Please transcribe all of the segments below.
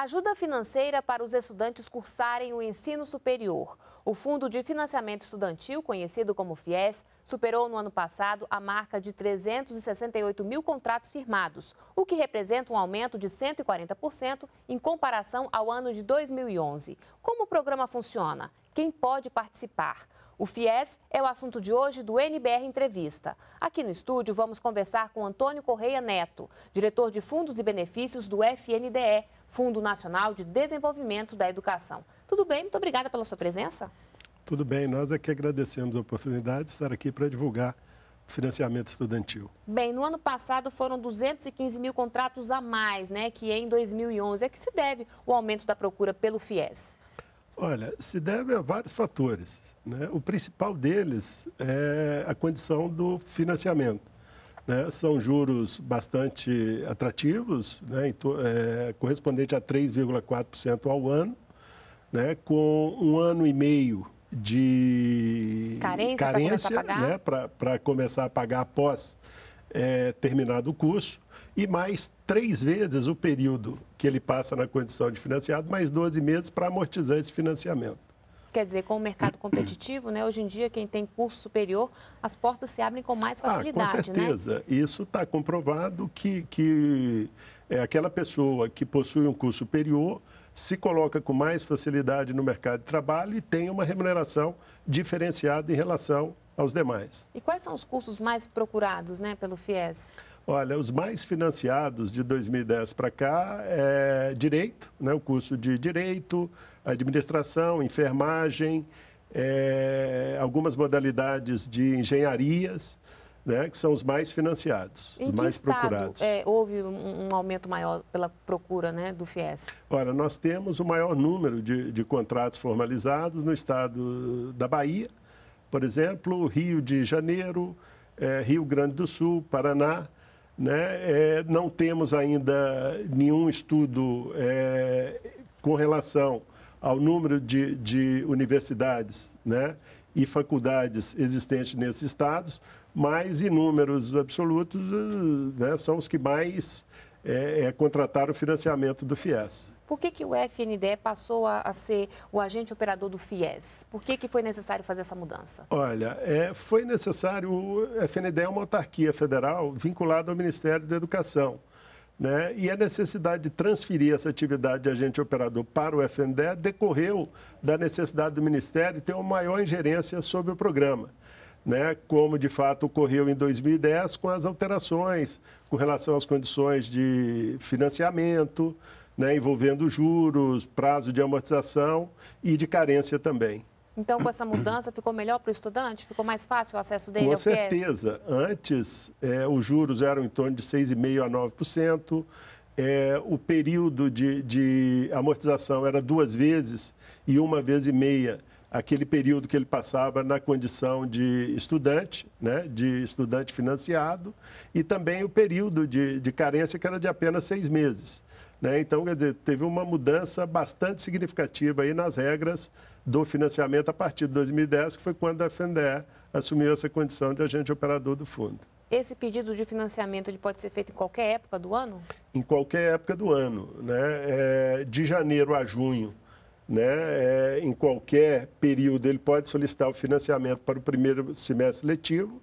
Ajuda financeira para os estudantes cursarem o ensino superior. O Fundo de Financiamento Estudantil, conhecido como FIES, superou no ano passado a marca de 368 mil contratos firmados, o que representa um aumento de 140% em comparação ao ano de 2011. Como o programa funciona? Quem pode participar? O FIES é o assunto de hoje do NBR Entrevista. Aqui no estúdio vamos conversar com Antônio Correia Neto, diretor de Fundos e Benefícios do FNDE Fundo Nacional de Desenvolvimento da Educação. Tudo bem? Muito obrigada pela sua presença. Tudo bem, nós é que agradecemos a oportunidade de estar aqui para divulgar o financiamento estudantil. Bem, no ano passado foram 215 mil contratos a mais, né, que em 2011. É que se deve o aumento da procura pelo FIES? Olha, se deve a vários fatores. Né? O principal deles é a condição do financiamento. Né? São juros bastante atrativos, né? é, correspondente a 3,4% ao ano, né? com um ano e meio de carência, carência para né, começar, começar a pagar após é, terminado o curso e mais três vezes o período que ele passa na condição de financiado, mais 12 meses para amortizar esse financiamento quer dizer, com o mercado competitivo, né? Hoje em dia, quem tem curso superior, as portas se abrem com mais facilidade, ah, com né? certeza. Né? Isso está comprovado que, que é aquela pessoa que possui um curso superior se coloca com mais facilidade no mercado de trabalho e tem uma remuneração diferenciada em relação aos demais. E quais são os cursos mais procurados né, pelo FIES? Olha, os mais financiados de 2010 para cá é direito, né, o curso de direito, administração, enfermagem, é, algumas modalidades de engenharias, né, que são os mais financiados, em os mais procurados. É, houve um, um aumento maior pela procura né, do FIES? Olha, nós temos o maior número de, de contratos formalizados no estado da Bahia, por exemplo, Rio de Janeiro, é, Rio Grande do Sul, Paraná. Né? É, não temos ainda nenhum estudo é, com relação ao número de, de universidades né? e faculdades existentes nesses estados, mas em números absolutos né? são os que mais é, é contrataram o financiamento do FIES. Por que, que o FNDE passou a, a ser o agente operador do FIES? Por que, que foi necessário fazer essa mudança? Olha, é, foi necessário. O FNDE é uma autarquia federal vinculada ao Ministério da Educação. Né? E a necessidade de transferir essa atividade de agente operador para o FNDE decorreu da necessidade do Ministério ter uma maior ingerência sobre o programa. Né, como de fato ocorreu em 2010 com as alterações com relação às condições de financiamento, né, envolvendo juros, prazo de amortização e de carência também. Então, com essa mudança, ficou melhor para o estudante? Ficou mais fácil o acesso dele com ao Com certeza. Antes, é, os juros eram em torno de 6,5% a 9%. É, o período de, de, amortização era duas vezes e uma vez e meia aquele período que ele passava na condição de estudante, né, de estudante financiado, e também o período de, de carência que era de apenas seis meses. Né? Então, quer dizer, teve uma mudança bastante significativa aí nas regras do financiamento a partir de 2010, que foi quando a FNDE assumiu essa condição de agente operador do fundo. Esse pedido de financiamento ele pode ser feito em qualquer época do ano? Em qualquer época do ano, né? É, de janeiro a junho, né? É, em qualquer período ele pode solicitar o financiamento para o primeiro semestre letivo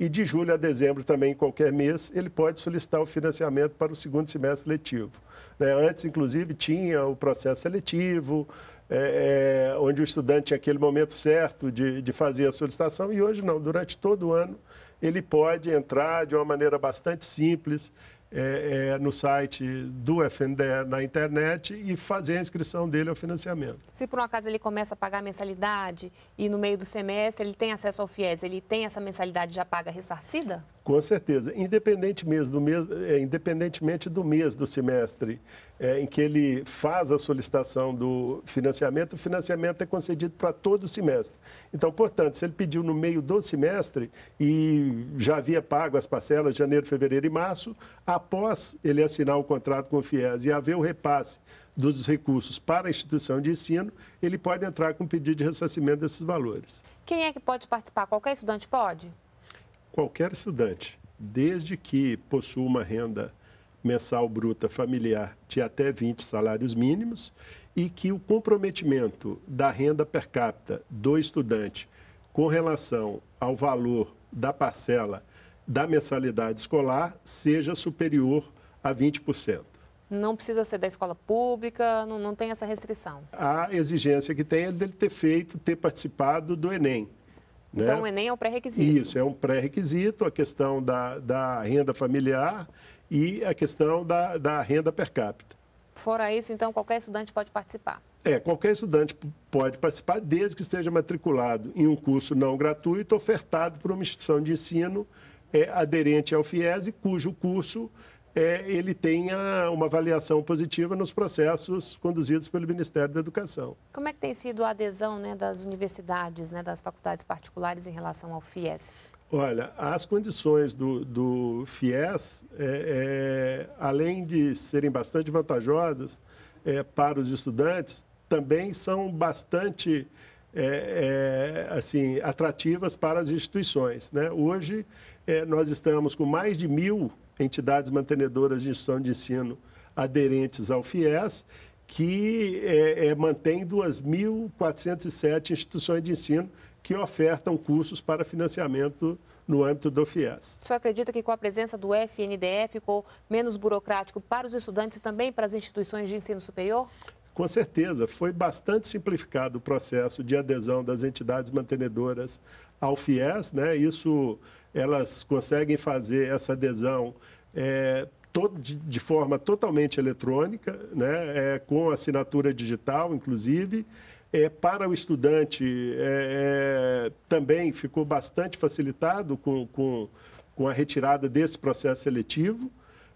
e de julho a dezembro, também em qualquer mês, ele pode solicitar o financiamento para o segundo semestre letivo. Né? Antes, inclusive, tinha o processo seletivo, é, é, onde o estudante tinha aquele momento certo de, de fazer a solicitação, e hoje não, durante todo o ano ele pode entrar de uma maneira bastante simples é, é, no site do FNDE na internet e fazer a inscrição dele ao financiamento. Se por um acaso ele começa a pagar a mensalidade e no meio do semestre ele tem acesso ao FIES, ele tem essa mensalidade já paga ressarcida? Com certeza. Independente mesmo do mês, é, eh, independentemente do mês do semestre é, em que ele faz a solicitação do financiamento, o financiamento é concedido para todo o semestre. Então, portanto, se ele pediu no meio do semestre e já havia pago as parcelas janeiro, fevereiro e março, após ele assinar o contrato com o FIES e haver o repasse dos recursos para a instituição de ensino, ele pode entrar com pedido de ressarcimento desses valores. Quem é que pode participar? Qualquer estudante pode? qualquer estudante, desde que possua uma renda mensal bruta familiar de até 20 salários mínimos e que o comprometimento da renda per capita do estudante com relação ao valor da parcela da mensalidade escolar seja superior a 20%. Não precisa ser da escola pública, não, não tem essa restrição. A exigência que tem é dele ter feito, ter participado do Enem. Então, né? Então, o Enem é um pré-requisito. Isso, é um pré-requisito, a questão da, da renda familiar e a questão da, da renda per capita. Fora isso, então, qualquer estudante pode participar? É, qualquer estudante pode participar desde que esteja matriculado em um curso não gratuito ofertado por uma instituição de ensino é, aderente ao FIES e cujo curso é, ele tenha uma avaliação positiva nos processos conduzidos pelo Ministério da Educação. Como é que tem sido a adesão né, das universidades, né, das faculdades particulares em relação ao FIES? Olha, as condições do, do FIES, é, é, além de serem bastante vantajosas é, para os estudantes, também são bastante é, é, assim atrativas para as instituições. Né? Hoje, nós estamos com mais de mil entidades mantenedoras de instituição de ensino aderentes ao FIES, que é, é, mantém 2.407 instituições de ensino que ofertam cursos para financiamento no âmbito do FIES. O senhor acredita que com a presença do FNDE ficou menos burocrático para os estudantes e também para as instituições de ensino superior? Com certeza, foi bastante simplificado o processo de adesão das entidades mantenedoras ao FIES, né? Isso, elas conseguem fazer essa adesão é, todo, de, de, forma totalmente eletrônica, né? É, com assinatura digital, inclusive. É, para o estudante, é, é também ficou bastante facilitado com, com, com a retirada desse processo seletivo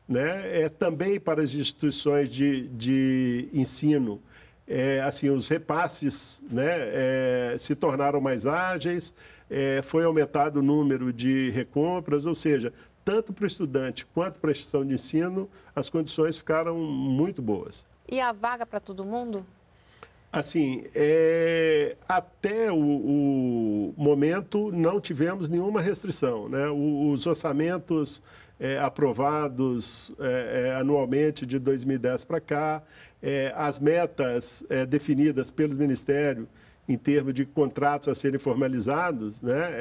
né? é, também para as instituições de, de ensino. É, assim, os repasses né, é, se tornaram mais ágeis, é, foi aumentado o número de recompras, ou seja, tanto para o estudante quanto para a instituição de ensino, as condições ficaram muito boas. E a vaga para todo mundo? Assim, é, até o, o, momento não tivemos nenhuma restrição. Né? O, os orçamentos é, aprovados é, é anualmente de 2010 para cá, é, as metas é, definidas pelos ministérios em termos de contratos a serem formalizados, né,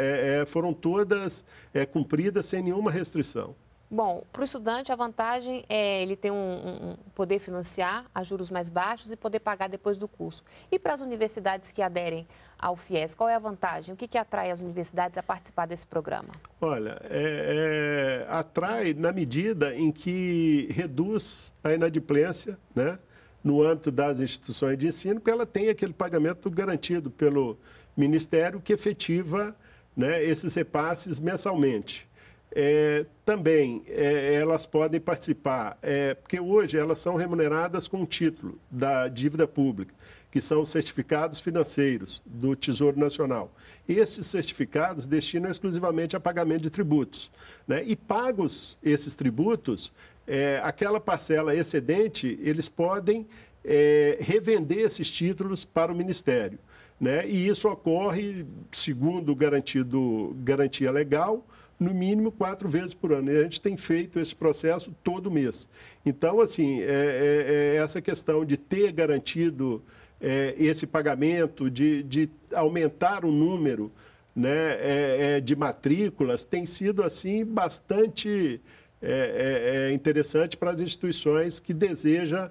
foram todas cumpridas sem nenhuma restrição. Bom, para o estudante, a vantagem é ele ter um, um, poder financiar a juros mais baixos e poder pagar depois do curso. E para as universidades que aderem ao FIES, qual é a vantagem? O que, que atrai as universidades a participar desse programa? Olha, é, é, atrai na medida em que reduz a inadimplência né, no âmbito das instituições de ensino, porque ela tem aquele pagamento garantido pelo Ministério que efetiva né, esses repasses mensalmente. É, também é, elas podem participar, é, porque hoje elas são remuneradas com o título da dívida pública, que são os certificados financeiros do Tesouro Nacional. Esses certificados destinam exclusivamente a pagamento de tributos. Né? E pagos esses tributos, é, aquela parcela excedente, eles podem é, revender esses títulos para o Ministério. Né? E isso ocorre, segundo garantido, garantia legal, no mínimo quatro vezes por ano. E a gente tem feito esse processo todo mês. Então, assim, é, é, é essa questão de ter garantido é, esse pagamento, de, de aumentar o número né, é, é, de matrículas, tem sido, assim, bastante é, interessante para as instituições que desejam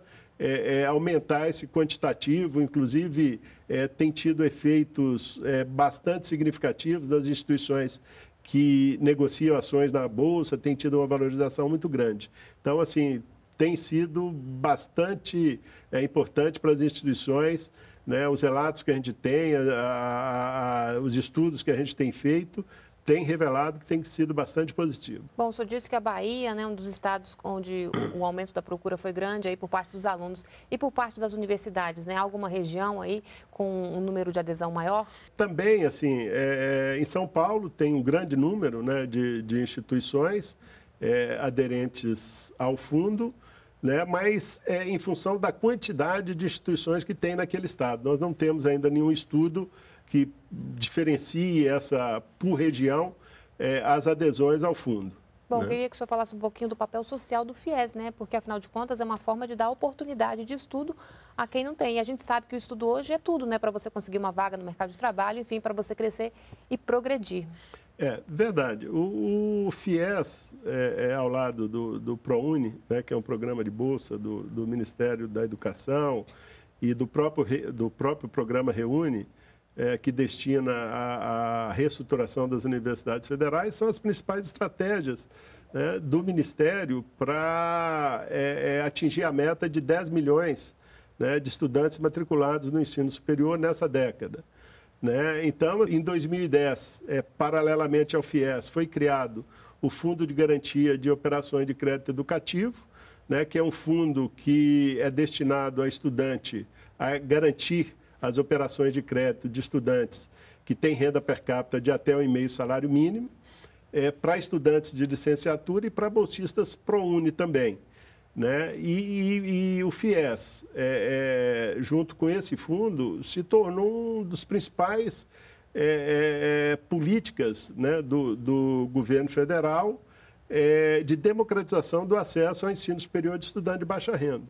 aumentar esse quantitativo, inclusive tem tido efeitos bastante significativos das instituições que negociam ações na Bolsa tem tido uma valorização muito grande. Então, assim, tem sido bastante é, importante para as instituições. Né, os relatos que a gente tem, a, a, a, os estudos que a gente tem feito, tem revelado que tem sido bastante positivo. Bom, o senhor disse que a Bahia, né, um dos estados onde o aumento da procura foi grande aí por parte dos alunos e por parte das universidades, né? Alguma região aí com um número de adesão maior? Também, assim, é, é em São Paulo tem um grande número né, de, de instituições é, aderentes ao fundo, né, mas é em função da quantidade de instituições que tem naquele estado. Nós não temos ainda nenhum estudo que diferencie essa, por região, é, eh, as adesões ao fundo. Bom, né? eu queria que o senhor falasse um pouquinho do papel social do FIES, né? Porque, afinal de contas, é uma forma de dar oportunidade de estudo a quem não tem. E a gente sabe que o estudo hoje é tudo, né? Para você conseguir uma vaga no mercado de trabalho, enfim, para você crescer e progredir. É, verdade. O, o FIES é, é, ao lado do, do ProUni, né, que é um programa de bolsa do, do Ministério da Educação e do próprio, do próprio programa Reúne, é, que destina à, reestruturação das universidades federais são as principais estratégias né, do Ministério para é, é, atingir a meta de 10 milhões né, de estudantes matriculados no ensino superior nessa década. Né? Então, em 2010, é, paralelamente ao FIES, foi criado o Fundo de Garantia de Operações de Crédito Educativo, né, que é um fundo que é destinado a estudante a garantir as operações de crédito de estudantes que têm renda per capita de até um e meio salário mínimo, é, para estudantes de licenciatura e para bolsistas ProUni também. Né? E, e, e o FIES, é, é, junto com esse fundo, se tornou um dos principais é, é, é, políticas né, do, do governo federal de democratização do acesso ao ensino superior de estudante de baixa renda.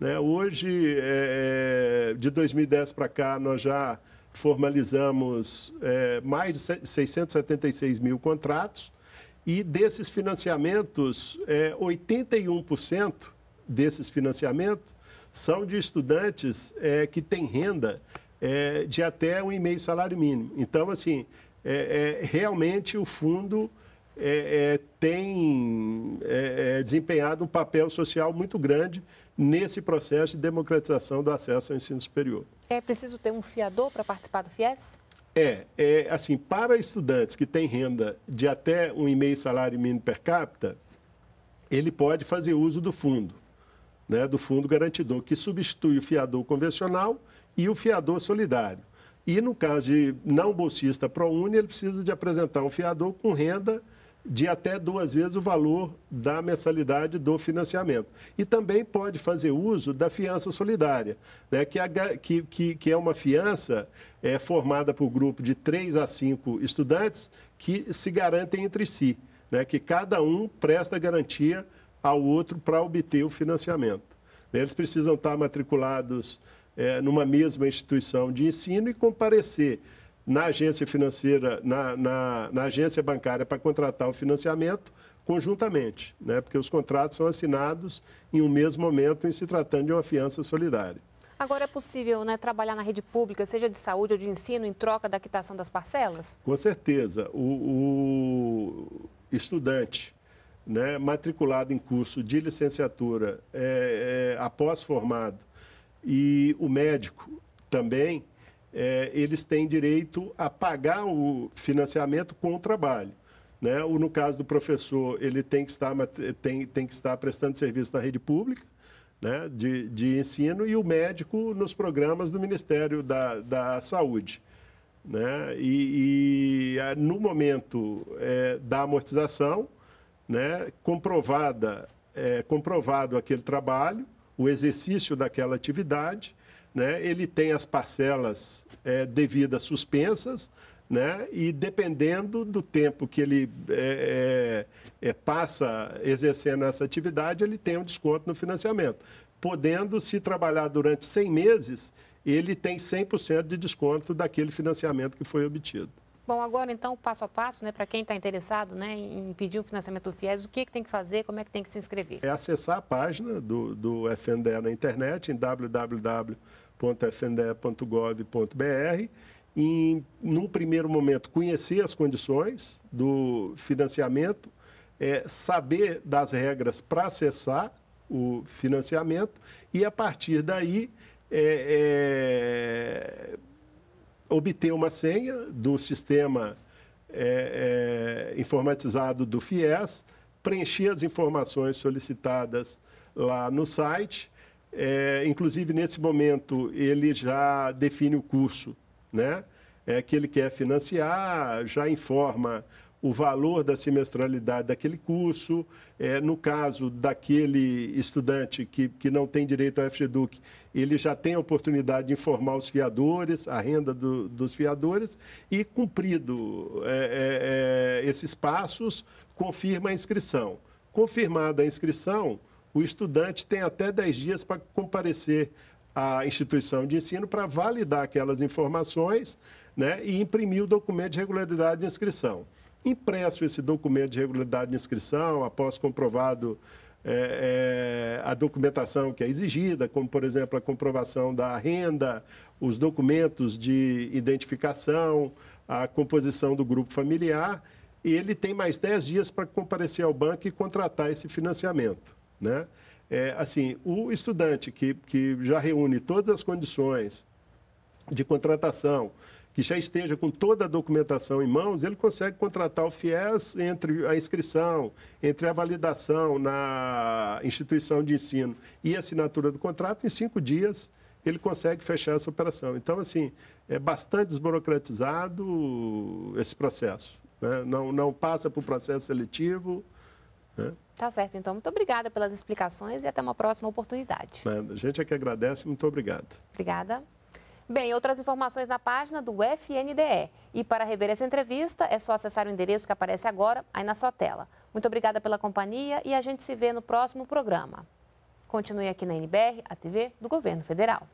Né? Hoje, é, é de 2010 para cá, nós já formalizamos é, mais de 676 mil contratos e desses financiamentos, é, 81% desses financiamentos são de estudantes é, que têm renda é, de até um e meio salário mínimo. Então, assim, realmente o fundo tem desempenhado um papel social muito grande nesse processo de democratização do acesso ao ensino superior. É preciso ter um fiador para participar do FIES? É, é assim, para estudantes que têm renda de até um e meio salário mínimo per capita, ele pode fazer uso do fundo, né, do fundo garantidor, que substitui o fiador convencional e o fiador solidário. E no caso de não bolsista ProUni, ele precisa de apresentar um fiador com renda de até duas vezes o valor da mensalidade do financiamento. E também pode fazer uso da fiança solidária, né, que, é que, que, que, é uma fiança é, formada por grupo de três a cinco estudantes que se garantem entre si, né, que cada um presta garantia ao outro para obter o financiamento. Né, eles precisam estar matriculados é, numa mesma instituição de ensino e comparecer na agência financeira, na, na, na agência bancária para contratar o financiamento conjuntamente, né? porque os contratos são assinados em um mesmo momento em se tratando de uma fiança solidária. Agora é possível né, trabalhar na rede pública, seja de saúde ou de ensino, em troca da quitação das parcelas? Com certeza. O, o estudante né, matriculado em curso de licenciatura é, é, após formado e o médico também é, eles têm direito a pagar o financiamento com o trabalho. Né? Ou no caso do professor, ele tem que estar, tem, tem que estar prestando serviço na rede pública né? de, de ensino e o médico nos programas do Ministério da, da Saúde. Né? E, e no momento é, da amortização, né? comprovada, é, comprovado aquele trabalho, o exercício daquela atividade, né, ele tem as parcelas é, devidas suspensas, né? E dependendo do tempo que ele é, é, é passa exercendo essa atividade, ele tem um desconto no financiamento. Podendo se trabalhar durante 100 meses, ele tem 100% de desconto daquele financiamento que foi obtido. Bom, agora então, passo a passo, né, para quem está interessado né, em pedir o financiamento do FIES, o que, é que tem que fazer, como é que tem que se inscrever? É acessar a página do, do FNDE na internet, em www.fnde.gov.br e, num primeiro momento, conhecer as condições do financiamento, é, saber das regras para acessar o financiamento e, a partir daí, é, é obter uma senha do sistema é, é, informatizado do FIES, preencher as informações solicitadas lá no site. É, inclusive, nesse momento, ele já define o curso né? É que ele quer financiar, já informa o valor da semestralidade daquele curso. É, no caso daquele estudante que, que não tem direito ao FGDUC, ele já tem a oportunidade de informar os fiadores, a renda do, dos fiadores, e cumprido é, é, é esses passos, confirma a inscrição. Confirmada a inscrição, o estudante tem até 10 dias para comparecer à instituição de ensino para validar aquelas informações né, e imprimir o documento de regularidade de inscrição impresso esse documento de regularidade de inscrição, após comprovado é, é, a documentação que é exigida, como, por exemplo, a comprovação da renda, os documentos de identificação, a composição do grupo familiar, ele tem mais 10 dias para comparecer ao banco e contratar esse financiamento. Né? É, assim, o estudante que, que já reúne todas as condições de contratação, que já esteja com toda a documentação em mãos, ele consegue contratar o FIES entre a inscrição, entre a validação na instituição de ensino e a assinatura do contrato, em cinco dias ele consegue fechar essa operação. Então, assim, é bastante desburocratizado esse processo. Né? Não, não passa por processo seletivo. Né? Tá certo, então. Muito obrigada pelas explicações e até uma próxima oportunidade. A gente é que agradece. Muito obrigado. Obrigada. Bem, outras informações na página do FNDE. E para rever essa entrevista, é só acessar o endereço que aparece agora aí na sua tela. Muito obrigada pela companhia e a gente se vê no próximo programa. Continue aqui na NBR, a TV do Governo Federal.